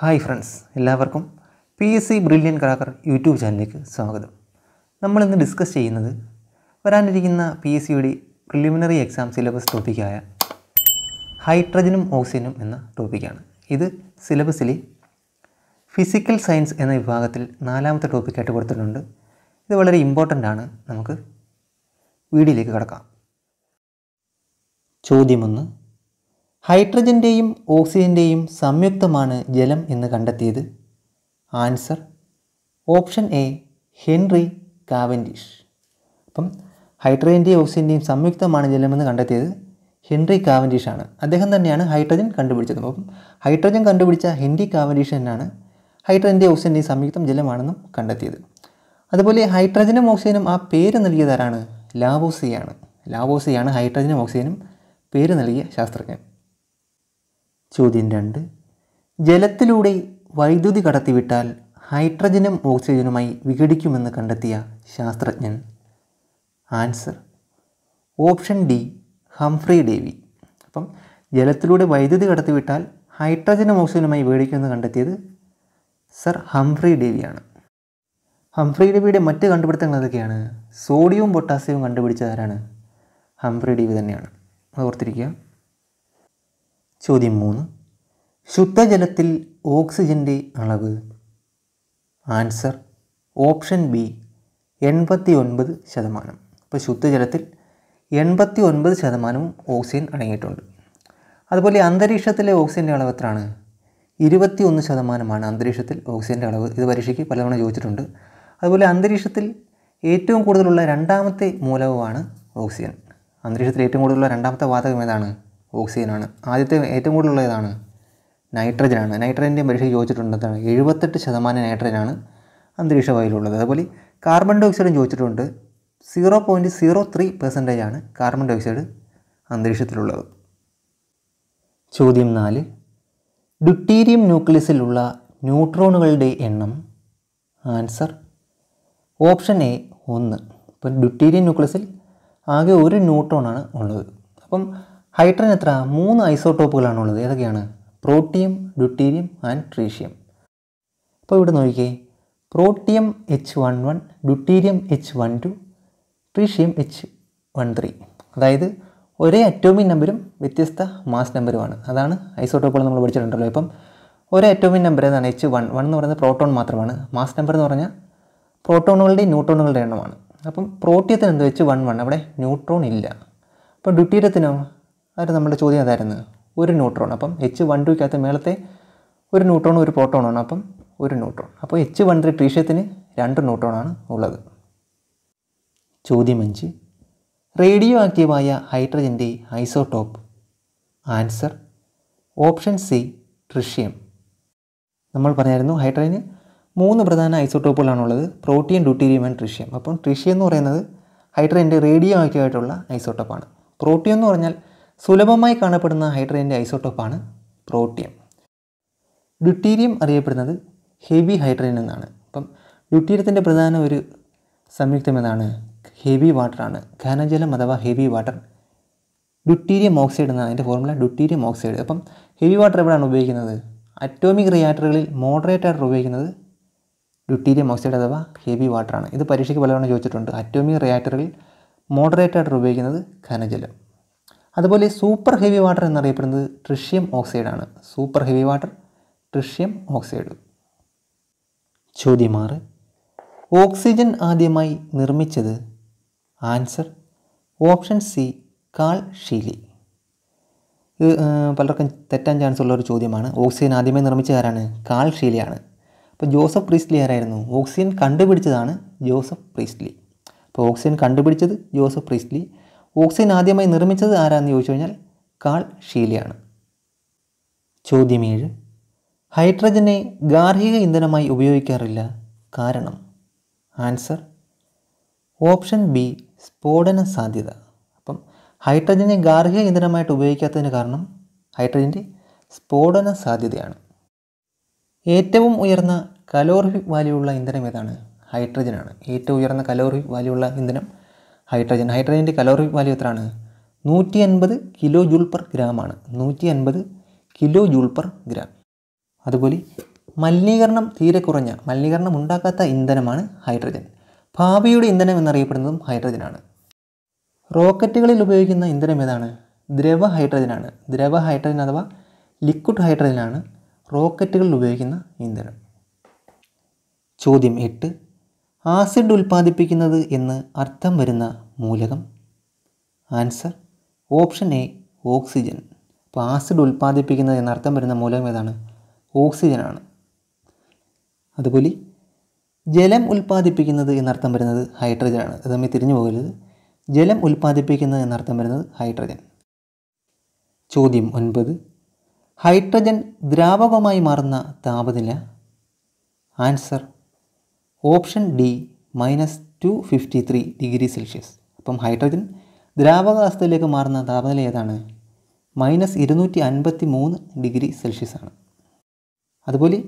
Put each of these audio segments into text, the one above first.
hi friends എല്ലാവർക്കും P S C brilliant cracker YouTube ചാനലിലേക്ക് സ്വാഗതം നമ്മളിന്ന് ഡിസ്കസ് ചെയ്യുന്നത് വരാനിരിക്കുന്ന പി എസ് സിയുടെ പ്രിലിമിനറി എക്സാം സിലബസ് ടോപ്പിക്കായ ഹൈഡ്രജനും ഓക്സിജനും എന്ന ടോപ്പിക്കാണ് ഇത് സിലബസിലെ ഫിസിക്കൽ സയൻസ് എന്ന വിഭാഗത്തിൽ നാലാമത്തെ ടോപ്പിക്കായിട്ട് കൊടുത്തിട്ടുണ്ട് ഇത് വളരെ ഇമ്പോർട്ടൻ്റ് ആണ് നമുക്ക് വീഡിയോയിലേക്ക് കിടക്കാം ചോദ്യമൊന്ന് ഹൈഡ്രജൻ്റെയും ഓക്സിജൻ്റെയും സംയുക്തമാണ് ജലം എന്ന് കണ്ടെത്തിയത് answer option A Henry Cavendish അപ്പം ഹൈഡ്രജൻ്റെയും ഓക്സിജൻ്റെയും സംയുക്തമാണ് ജലമെന്ന് കണ്ടെത്തിയത് ഹെൻറി കാവൻഡിഷ് ആണ് അദ്ദേഹം തന്നെയാണ് ഹൈഡ്രജൻ കണ്ടുപിടിച്ചത് അപ്പം ഹൈഡ്രജൻ കണ്ടുപിടിച്ച ഹെൻറി കാവൻഡിഷ് തന്നെയാണ് ഹൈഡ്രജൻ്റെ ഓക്സിജൻ്റെയും സംയുക്തം ജലമാണെന്നും കണ്ടെത്തിയത് അതുപോലെ ഹൈഡ്രജനും ഓക്സിജനും ആ പേര് നൽകിയതാരാണ് ലാവോസിയാണ് ലാവോസിയാണ് ഹൈഡ്രജനും ഓക്സിജനും പേര് നൽകിയ ശാസ്ത്രജ്ഞൻ ചോദ്യം രണ്ട് ജലത്തിലൂടെ വൈദ്യുതി കടത്തിവിട്ടാൽ ഹൈഡ്രജനും ഓക്സിജനുമായി വിഘടിക്കുമെന്ന് കണ്ടെത്തിയ ശാസ്ത്രജ്ഞൻ answer option D Humphry Davy അപ്പം ജലത്തിലൂടെ വൈദ്യുതി കടത്തിവിട്ടാൽ ഹൈഡ്രജനും ഓക്സിജനുമായി വിഘടിക്കുമെന്ന് കണ്ടെത്തിയത് സർ ഹംഫ്രി ഡേവിയാണ് ഹംഫ്രി ഡേവിയുടെ മറ്റ് കണ്ടുപിടുത്തങ്ങൾ ഏതൊക്കെയാണ് സോഡിയവും പൊട്ടാസ്യവും കണ്ടുപിടിച്ചതാരാണ് ഹംഫ്രി ഡേവി തന്നെയാണ് ഓർത്തിരിക്കുക ചോദ്യം മൂന്ന് ശുദ്ധജലത്തിൽ ഓക്സിജൻ്റെ അളവ് ആൻസർ ഓപ്ഷൻ ബി എൺപത്തി ഒൻപത് ശതമാനം ഇപ്പോൾ ശുദ്ധജലത്തിൽ എൺപത്തി ഒൻപത് ശതമാനവും ഓക്സിജൻ അടങ്ങിയിട്ടുണ്ട് അതുപോലെ അന്തരീക്ഷത്തിലെ ഓക്സിജൻ്റെ അളവ് എത്രയാണ് ഇരുപത്തി ഒന്ന് ശതമാനമാണ് അന്തരീക്ഷത്തിൽ ഓക്സിജൻ്റെ അളവ് ഇത് പരീക്ഷയ്ക്ക് പലതവണ ചോദിച്ചിട്ടുണ്ട് അതുപോലെ അന്തരീക്ഷത്തിൽ ഏറ്റവും കൂടുതലുള്ള രണ്ടാമത്തെ മൂലകമാണ് ഓക്സിജൻ അന്തരീക്ഷത്തിൽ ഏറ്റവും കൂടുതലുള്ള രണ്ടാമത്തെ വാതകം ഏതാണ് ഓക്സിജനാണ് ആദ്യത്തെ ഏറ്റവും കൂടുതലുള്ള ഏതാണ് നൈട്രജനാണ് നൈട്രജൻ്റെ പരീക്ഷയ്ക്ക് ചോദിച്ചിട്ടുണ്ടെന്നാണ് എഴുപത്തെട്ട് ശതമാനം നൈട്രജനാണ് അന്തരീക്ഷ വായുവിലുള്ളത് അതുപോലെ കാർബൺ ഡൈ ഓക്സൈഡും ചോദിച്ചിട്ടുണ്ട് zero point zero three percentage ആണ് കാർബൺ ഡൈ ഓക്സൈഡ് അന്തരീക്ഷത്തിലുള്ളത് ചോദ്യം നാല് ഡ്യൂട്ടീരിയം ന്യൂക്ലിയസിലുള്ള ന്യൂട്രോണുകളുടെ എണ്ണം ആൻസർ ഓപ്ഷൻ എ ഒന്ന് ഇപ്പം ഡ്യൂട്ടീരിയം ന്യൂക്ലിയസിൽ ആകെ ഒരു ന്യൂട്രോണാണ് ഉള്ളത് അപ്പം ഹൈഡ്രജൻ എത്ര മൂന്ന് ഐസോടോപ്പുകളാണുള്ളത് ഏതൊക്കെയാണ് പ്രോട്ടിയം ഡ്യൂട്ടീരിയം ആൻഡ് ട്രീഷ്യം അപ്പോൾ ഇവിടെ നോക്കിക്കേ protium H one one deuterium H one two tritium H one three അതായത് ഒരേ അറ്റോമിൻ നമ്പരും വ്യത്യസ്ത മാസ് നമ്പരുമാണ് അതാണ് ഐസോടോപ്പുകൾ നമ്മൾ പഠിച്ചിട്ടുണ്ടല്ലോ ഇപ്പം ഒരേ അറ്റോമിൻ നമ്പർ ഏതാണ് എച്ച് വൺ വൺ എന്ന് പറയുന്നത് പ്രോട്ടോൺ മാത്രമാണ് മാസ് നമ്പർ എന്ന് പറഞ്ഞാൽ പ്രോട്ടോണുകളുടെയും ന്യൂട്രോണുകളുടെ എണ്ണമാണ് അപ്പം പ്രോട്ടിയത്തിന് എന്ത് വെച്ച് വൺ വൺ അവിടെ ന്യൂട്രോൺ ഇല്ല അപ്പോൾ ഡ്യൂട്ടീരിയത്തിനോ അതായത് നമ്മുടെ ചോദ്യം അതായിരുന്നു ഒരു ന്യൂട്രോൺ അപ്പം എച്ച് വൺ ടുക്കകത്ത് മേളത്തെ ഒരു ന്യൂട്രോണും ഒരു പ്രോട്ടോണാണ് അപ്പം ഒരു ന്യൂട്രോൺ അപ്പോൾ എച്ച് വൺ ത്രീ ട്രീഷ്യത്തിന് രണ്ട് ന്യൂട്രോണാണ് ഉള്ളത് ചോദ്യം അഞ്ച് റേഡിയോ ആക്റ്റീവായ ഹൈഡ്രജൻ്റെ isotope answer option C tritium നമ്മൾ പറഞ്ഞായിരുന്നു ഹൈഡ്രജന് മൂന്ന് പ്രധാന ഐസോടോപ്പുകളാണുള്ളത് പ്രോട്ടീൻ ഡ്യൂട്ടീരിയം ആൻഡ് ട്രിഷ്യം അപ്പം ട്രിഷ്യം എന്ന് പറയുന്നത് ഹൈഡ്രജൻ്റെ റേഡിയോ ആക്റ്റീവായിട്ടുള്ള ഐസോടോപ്പാണ് പ്രോട്ടീൻ എന്ന് പറഞ്ഞാൽ സുലഭമായി കാണപ്പെടുന്ന ഹൈഡ്രജൻ്റെ ഐസോട്ടോപ്പാണ് പ്രോട്ടിയം ഡ്യൂട്ടീരിയം അറിയപ്പെടുന്നത് ഹെവി ഹൈഡ്രജൻ എന്നാണ് അപ്പം ഡ്യൂട്ടീരിയത്തിൻ്റെ പ്രധാന ഒരു സംയുക്തം എന്നാണ് ഹെവി വാട്ടറാണ് ഘനജലം അഥവാ ഹെവി വാട്ടർ ഡ്യൂട്ടീരിയം ഓക്സൈഡ് എന്നാണ് അതിൻ്റെ ഫോർമുല ഡ്യൂട്ടീരിയം ഓക്സൈഡ് അപ്പം ഹെവി വാട്ടർ എവിടെയാണ് ഉപയോഗിക്കുന്നത് അറ്റോമിക് റിയാക്ടറുകളിൽ മോഡറേറ്റ് ആയിട്ട് ഉപയോഗിക്കുന്നത് ഡ്യൂട്ടീരിയം ഓക്സൈഡ് അഥവാ ഹെവി വാട്ടറാണ് ഇത് പരീക്ഷയ്ക്ക് പലതവണ ചോദിച്ചിട്ടുണ്ട് അറ്റോമിക് റിയാക്ടറുകളിൽ മോഡറേറ്റ് ആയിട്ട് ഉപയോഗിക്കുന്നത് ഖനജലം അതുപോലെ സൂപ്പർ ഹെവി വാട്ടർ എന്നറിയപ്പെടുന്നത് ട്രിഷ്യം ഓക്സൈഡാണ് super heavy water tritium oxide ചോദ്യമാറ് ഓക്സിജൻ ആദ്യമായി നിർമ്മിച്ചത് answer option C Carl Scheele ഇത് പലർക്കും തെറ്റാൻ ചാൻസ് ഉള്ള ഒരു ചോദ്യമാണ് ഓക്സിജൻ ആദ്യമായി നിർമ്മിച്ച ആരാണ് കാൾ ഷീലിയാണ് അപ്പോൾ ജോസഫ് പ്രീസ്റ്റ്ലി ആരായിരുന്നു ഓക്സിജൻ കണ്ടുപിടിച്ചതാണ് ജോസഫ് പ്രീസ്റ്റ്ലി അപ്പോൾ ഓക്സിജൻ കണ്ടുപിടിച്ചത് ജോസഫ് പ്രീസ്റ്റ്ലി ഓക്സിജൻ ആദ്യമായി നിർമ്മിച്ചത് ആരാന്ന് ചോദിച്ചു കഴിഞ്ഞാൽ കാൾ ഷീലയാണ് ചോദ്യം ഏഴ് ഹൈഡ്രജനെ ഗാർഹിക ഇന്ധനമായി ഉപയോഗിക്കാറില്ല കാരണം ആൻസർ ഓപ്ഷൻ ബി സ്ഫോടന സാധ്യത അപ്പം ഹൈഡ്രജനെ ഗാർഹിക ഇന്ധനമായിട്ട് ഉപയോഗിക്കാത്തതിന് കാരണം ഹൈഡ്രജൻ്റെ സ്ഫോടന സാധ്യതയാണ് ഏറ്റവും ഉയർന്ന കലോറി വാല്യൂ ഉള്ള ഇന്ധനം ഏതാണ് ഹൈഡ്രജനാണ് ഏറ്റവും ഉയർന്ന കലോറി വാല്യൂ ഉള്ള ഇന്ധനം ഹൈഡ്രജൻ ഹൈഡ്രജൻ്റെ കലോറി വാല്യൂ എത്രയാണ് നൂറ്റി അൻപത് കിലോ ജൂൾ പെർ ഗ്രാമാണ് നൂറ്റി അൻപത് കിലോ ജൂൾ പെർ ഗ്രാം അതുപോലെ മലിനീകരണം തീരെ കുറഞ്ഞ മലിനീകരണം ഉണ്ടാക്കാത്ത ഇന്ധനമാണ് ഹൈഡ്രജൻ ഭാവിയുടെ ഇന്ധനം എന്നറിയപ്പെടുന്നതും ഹൈഡ്രജനാണ് റോക്കറ്റുകളിൽ ഉപയോഗിക്കുന്ന ഇന്ധനം ഏതാണ് ദ്രവ ഹൈഡ്രജനാണ് ദ്രവ ഹൈഡ്രജൻ അഥവാ ലിക്വിഡ് ഹൈഡ്രജനാണ് റോക്കറ്റുകളിൽ ഉപയോഗിക്കുന്ന ഇന്ധനം ചോദ്യം എട്ട് ആസിഡ് ഉൽപ്പാദിപ്പിക്കുന്നത് എന്ന് അർത്ഥം വരുന്ന മൂലകം ആൻസർ ഓപ്ഷൻ എ ഓക്സിജൻ അപ്പോൾ ആസിഡ് ഉൽപ്പാദിപ്പിക്കുന്നത് എന്ന് അർത്ഥം വരുന്ന മൂലകം ഏതാണ് ഓക്സിജനാണ് അതുപോലെ ജലം ഉൽപ്പാദിപ്പിക്കുന്നത് എന്നർത്ഥം വരുന്നത് ഹൈഡ്രജനാണ് അത് നമ്മൾ തിരിഞ്ഞു പോകരുത് ജലം ഉൽപ്പാദിപ്പിക്കുന്നത് എന്നർത്ഥം വരുന്നത് ഹൈഡ്രജൻ ചോദ്യം ഒൻപത് ഹൈഡ്രജൻ ദ്രാവകമായി മാറുന്ന താപനില answer option D minus two fifty three degree Celsius അപ്പം ഹൈഡ്രജൻ ദ്രാവകാവസ്ഥയിലേക്ക് മാറുന്ന താപനില ഏതാണ് മൈനസ് ഇരുന്നൂറ്റി അൻപത്തി മൂന്ന് ഡിഗ്രി സെൽഷ്യസ് ആണ് അതുപോലെ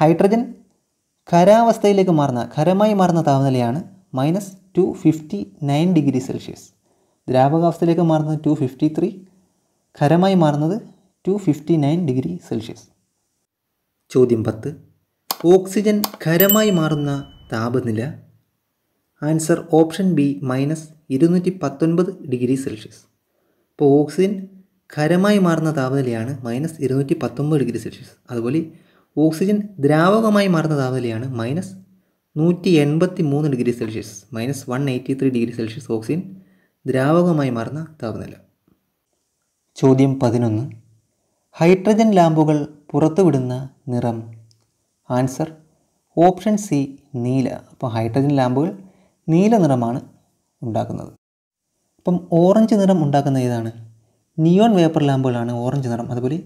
ഹൈഡ്രജൻ ഖരാവസ്ഥയിലേക്ക് മാറുന്ന ഖരമായി മാറുന്ന താപനിലയാണ് minus two fifty nine degree Celsius ദ്രാവകാവസ്ഥയിലേക്ക് മാറുന്നത് ടു ഫിഫ്റ്റി ത്രീ ഖരമായി മാറുന്നത് two fifty nine degree Celsius ചോദ്യം പത്ത് ഓക്സിജൻ ഖരമായി മാറുന്ന താപനില ആൻസർ ഓപ്ഷൻ ബി മൈനസ് ഇരുന്നൂറ്റി പത്തൊൻപത് ഡിഗ്രി സെൽഷ്യസ് ഇപ്പോൾ ഓക്സിജൻ ഖരമായി മാറുന്ന താപനിലയാണ് മൈനസ് ഇരുന്നൂറ്റി പത്തൊമ്പത് ഡിഗ്രി സെൽഷ്യസ് അതുപോലെ ഓക്സിജൻ ദ്രാവകമായി മാറുന്ന താപനിലയാണ് മൈനസ് നൂറ്റി എൺപത്തി മൂന്ന് degree Celsius minus one eighty three degree Celsius oxygen ദ്രാവകമായി മാറുന്ന താപനില ചോദ്യം പതിനൊന്ന് ഹൈഡ്രജൻ ലാമ്പുകൾ പുറത്തുവിടുന്ന നിറം ആൻസർ ഓപ്ഷൻ സി നീല അപ്പോൾ ഹൈഡ്രജൻ ലാമ്പുകൾ നീല നിറമാണ് ഉണ്ടാക്കുന്നത് അപ്പം ഓറഞ്ച് നിറം ഉണ്ടാക്കുന്ന ഏതാണ് നിയോൺ വേപ്പർ ലാമ്പുകളാണ് ഓറഞ്ച് നിറം അതുപോലെ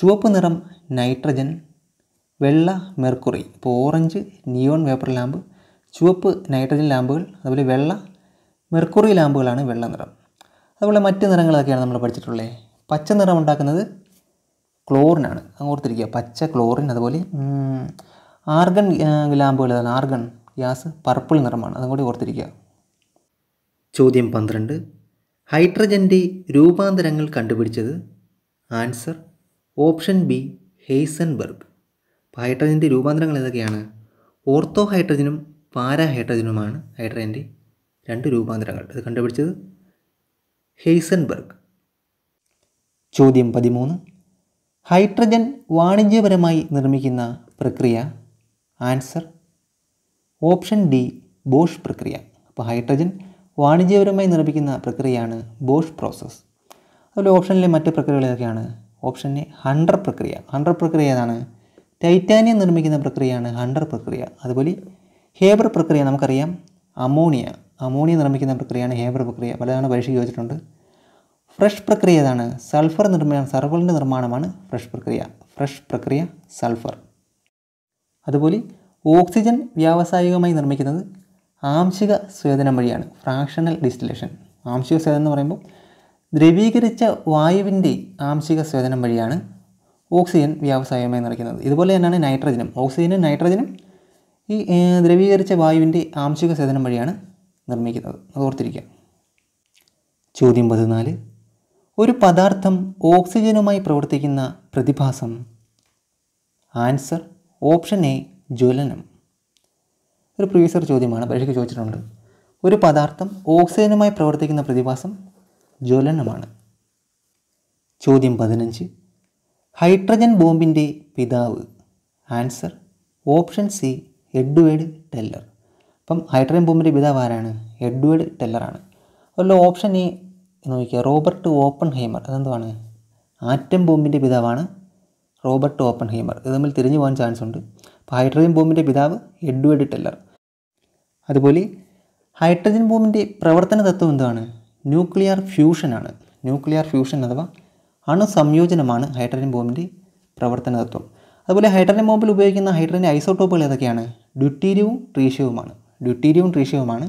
ചുവപ്പ് നിറം നൈട്രജൻ വെള്ള മെർക്കുറി അപ്പോൾ ഓറഞ്ച് നിയോൺ വേപ്പർ ലാമ്പ് ചുവപ്പ് നൈട്രജൻ ലാമ്പുകൾ അതുപോലെ വെള്ള മെർക്കുറി ലാമ്പുകളാണ് വെള്ള നിറം അതുപോലെ മറ്റ് നിറങ്ങളൊക്കെയാണ് നമ്മൾ പഠിച്ചിട്ടുള്ളത് പച്ച നിറം ഉണ്ടാക്കുന്നത് ക്ലോറിനാണ് അങ്ങോർത്തിരിക്കുക പച്ച ക്ലോറിൻ അതുപോലെ ആർഗൺ ലാമ്പുകൾ ഏതാണ് ആർഗൺ ഗ്യാസ് പർപ്പിൾ നിറമാണ് അതും കൂടി ഓർത്തിരിക്കുക ചോദ്യം പന്ത്രണ്ട് ഹൈഡ്രജൻ്റെ രൂപാന്തരങ്ങൾ കണ്ടുപിടിച്ചത് ആൻസർ ഓപ്ഷൻ ബി ഹെയ്സൻബർഗ് ഹൈഡ്രജൻ്റെ രൂപാന്തരങ്ങൾ ഏതൊക്കെയാണ് ഓർത്തോ ഹൈഡ്രജനും പാരാ ഹൈഡ്രജനുമാണ് ഹൈഡ്രജൻ്റെ രണ്ട് രൂപാന്തരങ്ങൾ അത് കണ്ടുപിടിച്ചത് ഹെയ്സൻബർഗ് ചോദ്യം പതിമൂന്ന് ഹൈഡ്രജൻ വാണിജ്യപരമായി നിർമ്മിക്കുന്ന പ്രക്രിയ ആൻസർ ഓപ്ഷൻ ഡി ബോഷ് പ്രക്രിയ അപ്പോൾ ഹൈഡ്രജൻ വാണിജ്യപരമായി നിർമ്മിക്കുന്ന പ്രക്രിയയാണ് ബോഷ് പ്രോസസ്സ് അതുപോലെ ഓപ്ഷനിലെ മറ്റ് പ്രക്രിയകളൊക്കെയാണ് ഓപ്ഷൻ എ ഹണ്ടർ പ്രക്രിയ ഹണ്ടർ പ്രക്രിയ ഏതാണ് ടൈറ്റാനിയം നിർമ്മിക്കുന്ന പ്രക്രിയയാണ് ഹണ്ടർ പ്രക്രിയ അതുപോലെ ഹേബർ പ്രക്രിയ നമുക്കറിയാം അമോണിയ അമോണിയ നിർമ്മിക്കുന്ന പ്രക്രിയയാണ് ഹേബർ പ്രക്രിയ പലതാണ് പരീക്ഷയ്ക്ക് ചോദിച്ചിട്ടുണ്ട് ഫ്രഷ് പ്രക്രിയ ഏതാണ് സൾഫർ നിർമ്മാണം സർവറിൻ്റെ നിർമ്മാണമാണ് ഫ്രഷ് പ്രക്രിയ ഫ്രഷ് പ്രക്രിയ സൾഫർ അതുപോലെ ഓക്സിജൻ വ്യാവസായികമായി നിർമ്മിക്കുന്നത് ആംശിക സ്വേദനം വഴിയാണ് ഫ്രാക്ഷണൽ ഡിസ്റ്റിലേഷൻ ആംശിക സ്വേദനം എന്ന് പറയുമ്പോൾ ദ്രവീകരിച്ച വായുവിൻ്റെ ആംശിക സ്വേദനം വഴിയാണ് ഓക്സിജൻ വ്യാവസായികമായി നിർമ്മിക്കുന്നത് ഇതുപോലെ തന്നെയാണ് നൈട്രജനും ഓക്സിജനും നൈട്രജനും ഈ ദ്രവീകരിച്ച വായുവിൻ്റെ ആംശിക സ്വേദനം വഴിയാണ് നിർമ്മിക്കുന്നത് അത് ഓർത്തിരിക്കുക ചോദ്യം പതിനാല് ഒരു പദാർത്ഥം ഓക്സിജനുമായി പ്രവർത്തിക്കുന്ന പ്രതിഭാസം ആൻസർ ഓപ്ഷൻ എ ജ്വലനം ഒരു പ്രീവിയസ് ചോദ്യമാണ് പരീക്ഷയ്ക്ക് ചോദിച്ചിട്ടുണ്ട് ഒരു പദാർത്ഥം ഓക്സിജനുമായി പ്രവർത്തിക്കുന്ന പ്രതിഭാസം ജ്വലനമാണ് ചോദ്യം പതിനഞ്ച് ഹൈഡ്രജൻ ബോംബിൻ്റെ പിതാവ് ആൻസർ ഓപ്ഷൻ സി എഡ്വേഡ് ടെല്ലർ അപ്പം ഹൈഡ്രജൻ ബോംബിൻ്റെ പിതാവ് ആരാണ് എഡ്വേഡ് ടെല്ലറാണ് അതുപോലെ ഓപ്ഷൻ എ നോക്കിയാൽ റോബർട്ട് ഓപ്പൺ ഹൈമർ അതെന്തുവാണ് ആറ്റം ബോംബിൻ്റെ പിതാവാണ് റോബർട്ട് ഓപ്പൺ ഹീമർ ഇത് തമ്മിൽ തിരിഞ്ഞു പോകാൻ ചാൻസ് ഉണ്ട് അപ്പോൾ ഹൈഡ്രജൻ ബോംബിൻ്റെ പിതാവ് എഡ്വേർഡ് ടെല്ലർ അതുപോലെ ഹൈഡ്രജൻ ബോംബിൻ്റെ പ്രവർത്തന തത്വം എന്താണ് ന്യൂക്ലിയർ ഫ്യൂഷനാണ് ന്യൂക്ലിയർ ഫ്യൂഷൻ അഥവാ അണുസംയോജനമാണ് ഹൈഡ്രജൻ ബോംബിൻ്റെ പ്രവർത്തന തത്വം അതുപോലെ ഹൈഡ്രജൻ ബോംബിൽ ഉപയോഗിക്കുന്ന ഹൈഡ്രജൻ ഐസോട്ടോപ്പുകൾ ഏതൊക്കെയാണ് ഡ്യൂട്ടീരിയവും ട്രീഷ്യവുമാണ് ഡ്യൂട്ടീരിയവും ട്രീഷ്യവുമാണ്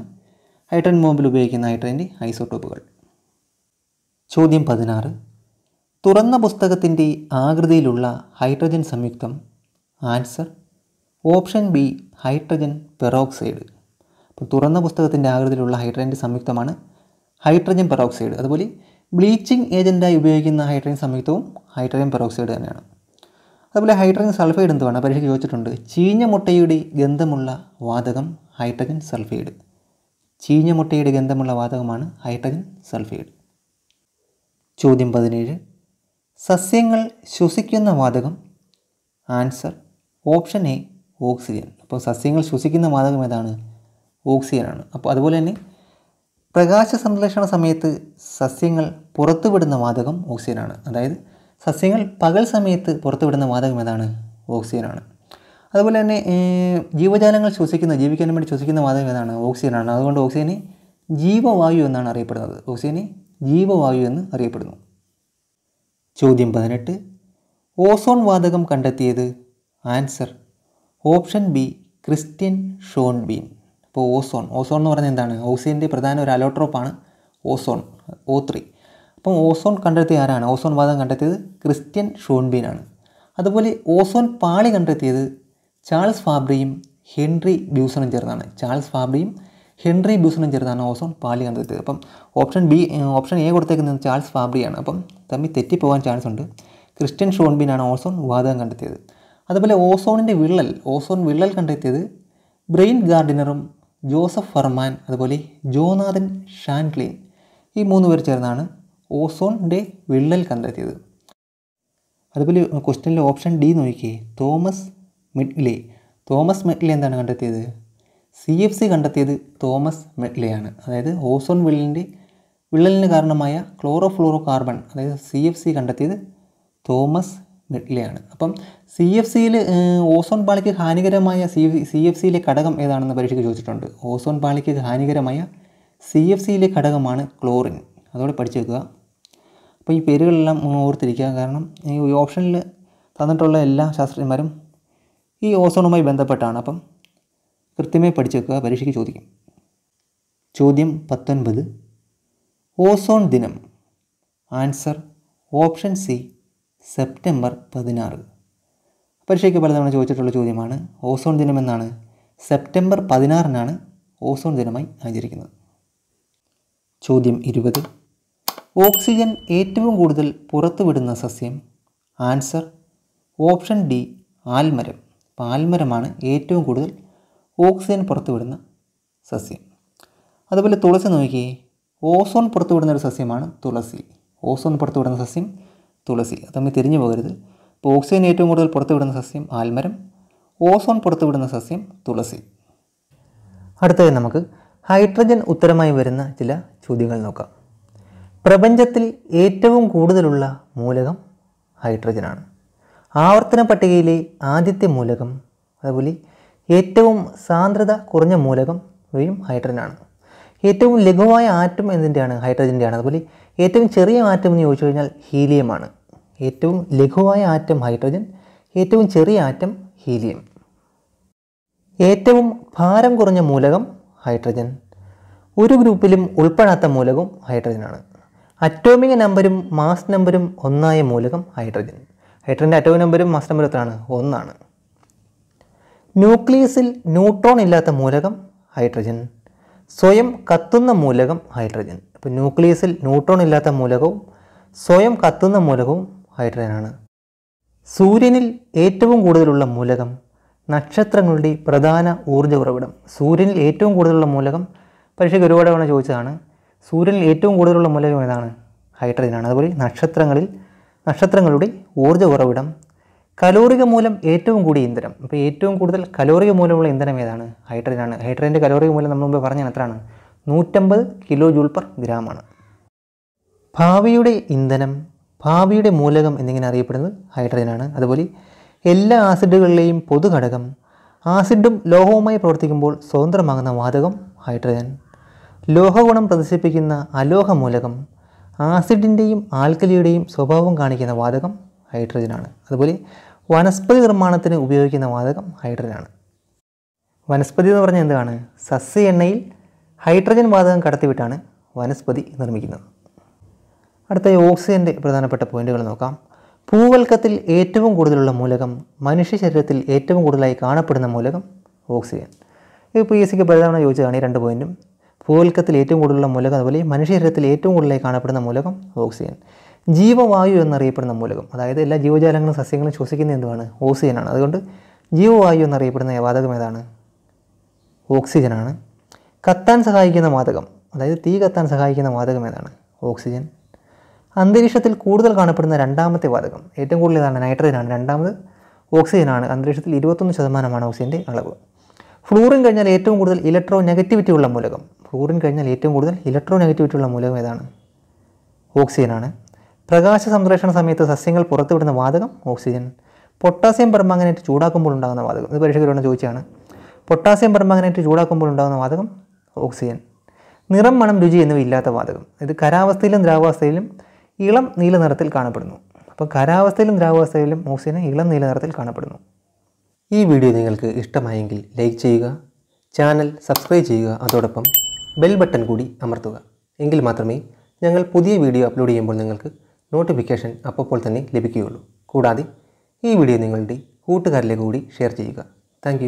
ഹൈഡ്രജൻ ബോംബിൽ ഉപയോഗിക്കുന്ന ഹൈഡ്രജൻ്റെ ഐസോട്ടോപ്പുകൾ ചോദ്യം പതിനാറ് തുറന്ന പുസ്തകത്തിൻ്റെ ആകൃതിയിലുള്ള ഹൈഡ്രജൻ സംയുക്തം answer option B hydrogen peroxide അപ്പോൾ തുറന്ന പുസ്തകത്തിൻ്റെ ആകൃതിയിലുള്ള ഹൈഡ്രജൻ്റെ സംയുക്തമാണ് ഹൈഡ്രജൻ പെറോക്സൈഡ് അതുപോലെ ബ്ലീച്ചിങ് ഏജൻറ്റായി ഉപയോഗിക്കുന്ന ഹൈഡ്രജൻ സംയുക്തവും ഹൈഡ്രജൻ പെറോക്സൈഡ് തന്നെയാണ് അതുപോലെ ഹൈഡ്രജൻ സൾഫൈഡ് എന്തുവാണ് പരീക്ഷയ്ക്ക് ചോദിച്ചിട്ടുണ്ട് ചീഞ്ഞ മുട്ടയുടെ ഗന്ധമുള്ള വാതകം ഹൈഡ്രജൻ സൾഫൈഡ് ചീഞ്ഞ മുട്ടയുടെ ഗന്ധമുള്ള വാതകമാണ് ഹൈഡ്രജൻ സൾഫൈഡ് ചോദ്യം പതിനേഴ് സസ്യങ്ങൾ ശ്വസിക്കുന്ന വാതകം ആൻസർ ഓപ്ഷൻ എ ഓക്സിജൻ അപ്പോൾ സസ്യങ്ങൾ ശ്വസിക്കുന്ന വാതകം ഏതാണ് ഓക്സിജനാണ് അപ്പോൾ അതുപോലെ തന്നെ പ്രകാശ സംരക്ഷണ സമയത്ത് സസ്യങ്ങൾ പുറത്തുവിടുന്ന വാതകം ഓക്സിജനാണ് അതായത് സസ്യങ്ങൾ പകൽ സമയത്ത് പുറത്തുവിടുന്ന വാതകം ഏതാണ് ഓക്സിജനാണ് അതുപോലെ തന്നെ ജീവജാലങ്ങൾ ശ്വസിക്കുന്ന ജീവിക്കാൻ വേണ്ടി ശ്വസിക്കുന്ന വാതകം ഏതാണ് ഓക്സിജനാണ് അതുകൊണ്ട് ഓക്സിജനെ ജീവവായു എന്നാണ് അറിയപ്പെടുന്നത് ഓക്സിജനെ ജീവവായു എന്ന് അറിയപ്പെടുന്നു ചോദ്യം പതിനെട്ട് ഓസോൺ വാതകം കണ്ടെത്തിയത് answer option B Christian Schönbein അപ്പോൾ ഓസോൺ ഓസോൺ എന്ന് പറഞ്ഞാൽ എന്താണ് ഓക്സിജൻ്റെ പ്രധാന ഒരു അലോട്രോപ്പാണ് ഓസോൺ ഓ ത്രീ അപ്പം ഓസോൺ കണ്ടെത്തിയ ആരാണ് ഓസോൺ വാതകം കണ്ടെത്തിയത് ക്രിസ്ത്യൻ ഷോൺബീനാണ് അതുപോലെ ഓസോൺ പാളി കണ്ടെത്തിയത് ചാൾസ് ഫാബ്രിയും ഹെൻറി ബ്യൂസണും ചേർന്നാണ് ചാൾസ് ഫാബ്രിയും ഹെൻറി ബ്യൂസണും ചേർന്നാണ് ഓസോൺ പാളി കണ്ടെത്തിയത് അപ്പം ഓപ്ഷൻ ബി ഓപ്ഷൻ എ കൊടുത്തേക്കുന്നത് ചാൾസ് ഫാബ്രിയാണ് അപ്പം തമ്മിൽ തെറ്റിപ്പോകാൻ ചാൻസ് ഉണ്ട് ക്രിസ്ത്യൻ ഷോൺബിനാണ് ഓസോൺ വാതകം കണ്ടെത്തിയത് അതുപോലെ ഓസോണിൻ്റെ വിള്ളൽ ഓസോൺ വിള്ളൽ കണ്ടെത്തിയത് ബ്രെയിൻ ഗാർഡിനറും ജോസഫ് ഫർമാൻ അതുപോലെ ജോനാഥൻ ഷാൻക്ലീൻ ഈ മൂന്ന് പേർ ചേർന്നാണ് ഓസോണിൻ്റെ വിള്ളൽ കണ്ടെത്തിയത് അതുപോലെ ക്വസ്റ്റ്യനിലെ ഓപ്ഷൻ ഡി നോക്കിയേ തോമസ് മിഡ്ലി തോമസ് മെഡ്ലി എന്താണ് കണ്ടെത്തിയത് സി എഫ് സി കണ്ടെത്തിയത് തോമസ് ആണ് അതായത് ഓസോൺ വിള്ളലിൻ്റെ വിള്ളലിന് കാരണമായ ക്ലോറോ ഫ്ലോറോ കാർബൺ അതായത് സി എഫ് സി കണ്ടെത്തിയത് തോമസ് മെഡ്ലെയാണ് അപ്പം സി എഫ് സിയിൽ ഓസോൺ പാളിക്ക് ഹാനികരമായ സി സി എഫ് സിയിലെ ഘടകം ഏതാണെന്ന് പരീക്ഷയ്ക്ക് ചോദിച്ചിട്ടുണ്ട് ഓസോൺ പാളിക്ക് ഹാനികരമായ സി എഫ് സിയിലെ ഘടകമാണ് ക്ലോറിൻ അതോടെ പഠിച്ചു വെക്കുക അപ്പോൾ ഈ പേരുകളെല്ലാം ഓർത്തിരിക്കുക കാരണം ഈ ഓപ്ഷനിൽ തന്നിട്ടുള്ള എല്ലാ ശാസ്ത്രജ്ഞന്മാരും ഈ ഓസോണുമായി ബന്ധപ്പെട്ടാണ് അപ്പം കൃത്യമായി പഠിച്ചേക്കുക പരീക്ഷയ്ക്ക് ചോദിക്കും ചോദ്യം പത്തൊൻപത് ഓസോൺ ദിനം ആൻസർ ഓപ്ഷൻ സി സെപ്റ്റംബർ പതിനാറ് പരീക്ഷയ്ക്ക് പലതവണ ചോദിച്ചിട്ടുള്ള ചോദ്യമാണ് ഓസോൺ ദിനം എന്നാണ് സെപ്റ്റംബർ പതിനാറിനാണ് ഓസോൺ ദിനമായി ആചരിക്കുന്നത് ചോദ്യം ഇരുപത് ഓക്സിജൻ ഏറ്റവും കൂടുതൽ പുറത്തുവിടുന്ന സസ്യം ആൻസർ ഓപ്ഷൻ ഡി ആൽമരം അപ്പോൾ ആൽമരമാണ് ഏറ്റവും കൂടുതൽ ഓക്സിജൻ പുറത്തുവിടുന്ന സസ്യം അതുപോലെ തുളസി നോക്കിയേ ഓസോൺ പുറത്തുവിടുന്ന ഒരു സസ്യമാണ് തുളസി ഓസോൺ പുറത്തുവിടുന്ന സസ്യം തുളസി അത് നമ്മൾ തിരിഞ്ഞു പോകരുത് അപ്പോൾ ഓക്സിജൻ ഏറ്റവും കൂടുതൽ പുറത്തുവിടുന്ന സസ്യം ആൽമരം ഓസോൺ പുറത്തുവിടുന്ന സസ്യം തുളസി അടുത്തത് നമുക്ക് ഹൈഡ്രജൻ ഉത്തരമായി വരുന്ന ചില ചോദ്യങ്ങൾ നോക്കാം പ്രപഞ്ചത്തിൽ ഏറ്റവും കൂടുതലുള്ള മൂലകം ഹൈഡ്രജനാണ് ആവർത്തന പട്ടികയിലെ ആദ്യത്തെ മൂലകം അതുപോലെ ഏറ്റവും സാന്ദ്രത കുറഞ്ഞ മൂലകം ഇവയും ഹൈഡ്രജനാണ് ഏറ്റവും ലഘുവായ ആറ്റം എന്തിൻ്റെയാണ് ഹൈഡ്രജൻ്റെയാണ് അതുപോലെ ഏറ്റവും ചെറിയ ആറ്റം എന്ന് ചോദിച്ചു കഴിഞ്ഞാൽ ഹീലിയമാണ് ഏറ്റവും ലഘുവായ ആറ്റം ഹൈഡ്രജൻ ഏറ്റവും ചെറിയ ആറ്റം ഹീലിയം ഏറ്റവും ഭാരം കുറഞ്ഞ മൂലകം ഹൈഡ്രജൻ ഒരു ഗ്രൂപ്പിലും ഉൾപ്പെടാത്ത മൂലകവും ഹൈഡ്രജനാണ് അറ്റോമിക് നമ്പരും മാസ് നമ്പരും ഒന്നായ മൂലകം ഹൈഡ്രജൻ ഹൈഡ്രജൻ്റെ അറ്റോമിക് നമ്പരും മാസ് നമ്പരും എത്രയാണ് ഒന്നാണ് ന്യൂക്ലിയസിൽ ന്യൂട്രോൺ ഇല്ലാത്ത മൂലകം ഹൈഡ്രജൻ സ്വയം കത്തുന്ന മൂലകം ഹൈഡ്രജൻ അപ്പോൾ ന്യൂക്ലിയസിൽ ന്യൂട്രോൺ ഇല്ലാത്ത മൂലകവും സ്വയം കത്തുന്ന മൂലകവും ഹൈഡ്രജനാണ് സൂര്യനിൽ ഏറ്റവും കൂടുതലുള്ള മൂലകം നക്ഷത്രങ്ങളുടെ പ്രധാന ഊർജ്ജ ഉറവിടം സൂര്യനിൽ ഏറ്റവും കൂടുതലുള്ള മൂലകം പരീക്ഷയ്ക്ക് ഒരുപാട് തവണ ചോദിച്ചതാണ് സൂര്യനിൽ ഏറ്റവും കൂടുതലുള്ള മൂലകം ഏതാണ് ഹൈഡ്രജനാണ് അതുപോലെ നക്ഷത്രങ്ങളിൽ നക്ഷത്രങ്ങളുടെ ഊർജ്ജ ഉറവിടം കലോറിക മൂലം ഏറ്റവും കൂടിയ ഇന്ധനം അപ്പോൾ ഏറ്റവും കൂടുതൽ കലോറിക മൂലമുള്ള ഇന്ധനം ഏതാണ് ഹൈഡ്രജനാണ് ഹൈഡ്രജൻ്റെ കലോറിക മൂലം നമ്മൾ മുമ്പ് പറഞ്ഞാൽ എത്രയാണ് നൂറ്റമ്പത് കിലോ ജൂൾ പെർ ഗ്രാമാണ് ഭാവിയുടെ ഇന്ധനം ഭാവിയുടെ മൂലകം എന്നിങ്ങനെ അറിയപ്പെടുന്നത് ഹൈഡ്രജനാണ് അതുപോലെ എല്ലാ ആസിഡുകളിലെയും പൊതുഘടകം ആസിഡും ലോഹവുമായി പ്രവർത്തിക്കുമ്പോൾ സ്വതന്ത്രമാകുന്ന വാതകം ഹൈഡ്രജൻ ലോഹഗുണം പ്രദർശിപ്പിക്കുന്ന അലോഹ മൂലകം ആസിഡിൻ്റെയും ആൽക്കലിയുടെയും സ്വഭാവം കാണിക്കുന്ന വാതകം ഹൈഡ്രജനാണ് അതുപോലെ വനസ്പതി നിർമ്മാണത്തിന് ഉപയോഗിക്കുന്ന വാതകം ഹൈഡ്രജനാണ് വനസ്പതി എന്ന് പറഞ്ഞാൽ എന്താണ് സസ്യ എണ്ണയിൽ ഹൈഡ്രജൻ വാതകം കടത്തിവിട്ടാണ് വനസ്പതി നിർമ്മിക്കുന്നത് അടുത്ത ഓക്സിജൻ്റെ പ്രധാനപ്പെട്ട പോയിന്റുകൾ നോക്കാം ഭൂവൽക്കത്തിൽ ഏറ്റവും കൂടുതലുള്ള മൂലകം മനുഷ്യ ശരീരത്തിൽ ഏറ്റവും കൂടുതലായി കാണപ്പെടുന്ന മൂലകം ഓക്സിജൻ ഇത് പി എസ് സിക്ക് പലതവണ ചോദിച്ചതാണ് ഈ രണ്ട് പോയിൻറ്റും ഭൂവൽക്കത്തിൽ ഏറ്റവും കൂടുതലുള്ള മൂലകം അതുപോലെ മനുഷ്യ ശരീരത്തിൽ ഏറ്റവും കൂടുതലായി കാണപ്പെടുന്ന മൂലകം ഓക്സിജൻ ജീവവായു എന്നറിയപ്പെടുന്ന മൂലകം അതായത് എല്ലാ ജീവജാലങ്ങളും സസ്യങ്ങളും ശ്വസിക്കുന്ന എന്തുവാണ് ഓക്സിജനാണ് അതുകൊണ്ട് ജീവവായു എന്നറിയപ്പെടുന്ന വാതകം ഏതാണ് ഓക്സിജനാണ് കത്താൻ സഹായിക്കുന്ന വാതകം അതായത് തീ കത്താൻ സഹായിക്കുന്ന വാതകം ഏതാണ് ഓക്സിജൻ അന്തരീക്ഷത്തിൽ കൂടുതൽ കാണപ്പെടുന്ന രണ്ടാമത്തെ വാതകം ഏറ്റവും കൂടുതൽ ഏതാണ് നൈട്രജനാണ് രണ്ടാമത് ഓക്സിജനാണ് അന്തരീക്ഷത്തിൽ ഇരുപത്തൊന്ന് ശതമാനമാണ് ഓക്സിജൻ്റെ അളവ് ഫ്ലൂറിൻ കഴിഞ്ഞാൽ ഏറ്റവും കൂടുതൽ ഇലക്ട്രോ നെഗറ്റിവിറ്റി ഉള്ള മൂലകം ഫ്ലൂറിൻ കഴിഞ്ഞാൽ ഏറ്റവും കൂടുതൽ ഇലക്ട്രോ നെഗറ്റിവിറ്റി ഉള്ള മൂലകം ഏതാണ് ഓക്സിജനാണ് പ്രകാശ സംരക്ഷണ സമയത്ത് സസ്യങ്ങൾ പുറത്തുവിടുന്ന വാതകം ഓക്സിജൻ പൊട്ടാസ്യം പെർമാങ്ങനേറ്റ് ചൂടാക്കുമ്പോൾ ഉണ്ടാകുന്ന വാതകം ഇത് പരീക്ഷകരോട് ചോദിച്ചാണ് പൊട്ടാസ്യം പെർമാങ്ങനേറ്റ് ചൂടാക്കുമ്പോൾ ഉണ്ടാകുന്ന വാതകം ഓക്സിജൻ നിറം മണം രുചി എന്നിവ ഇല്ലാത്ത വാതകം ഇത് കരാവസ്ഥയിലും ദ്രാവസ്ഥയിലും ഇളം നീല നിറത്തിൽ കാണപ്പെടുന്നു അപ്പോൾ കരാവസ്ഥയിലും ദ്രാവസ്ഥയിലും ഓക്സിജൻ ഇളം നീല നിറത്തിൽ കാണപ്പെടുന്നു ഈ വീഡിയോ നിങ്ങൾക്ക് ഇഷ്ടമായെങ്കിൽ ലൈക്ക് ചെയ്യുക ചാനൽ സബ്സ്ക്രൈബ് ചെയ്യുക അതോടൊപ്പം ബെൽ ബട്ടൺ കൂടി അമർത്തുക എങ്കിൽ മാത്രമേ ഞങ്ങൾ പുതിയ വീഡിയോ അപ്ലോഡ് ചെയ്യുമ്പോൾ നിങ്ങൾക്ക് നോട്ടിഫിക്കേഷൻ അപ്പോൾ തന്നെ ലഭിക്കുകയുള്ളൂ കൂടാതെ ഈ വീഡിയോ നിങ്ങളുടെ കൂട്ടുകാരിലേക്ക് കൂടി ഷെയർ ചെയ്യുക താങ്ക്